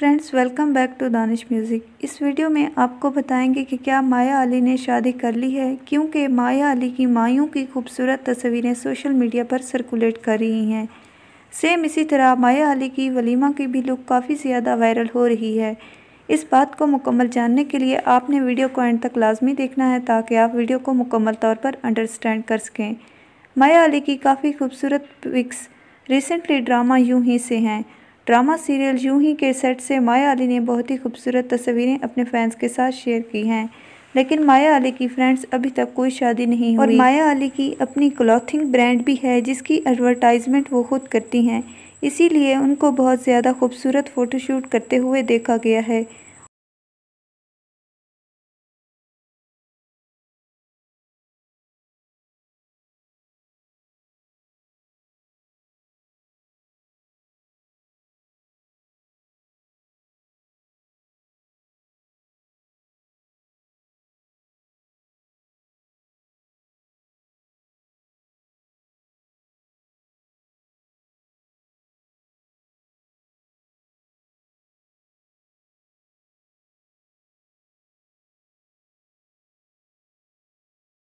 friends welcome back to Danish music इस video में आपको बताएंगे कि क्या माया अली ने शादी कर ली है क्योंकि माया अली की माइयों की खूबसूरत तस्वीरें सोशल मीडिया पर सर्कुलेट कर रही हैं सेम इसी तरह माया अली की वलीमा की भी लुक काफ़ी ज़्यादा वायरल हो रही है इस बात को मुकम्मल जानने के लिए आपने वीडियो को एंड तक लाजमी देखना है ताकि आप वीडियो को मुकम्मल तौर पर अंडरस्टैंड कर सकें माया अली की काफ़ी खूबसूरत पिक्स रिसेंटली ड्रामा यूं ही से हैं ड्रामा सीरियल यूं ही के सेट से माया अली ने बहुत ही खूबसूरत तस्वीरें अपने फैंस के साथ शेयर की हैं लेकिन माया अली की फ्रेंड्स अभी तक कोई शादी नहीं हुई और माया अली की अपनी क्लॉथिंग ब्रांड भी है जिसकी एडवर्टाइजमेंट वो खुद करती हैं इसीलिए उनको बहुत ज़्यादा खूबसूरत फ़ोटोशूट करते हुए देखा गया है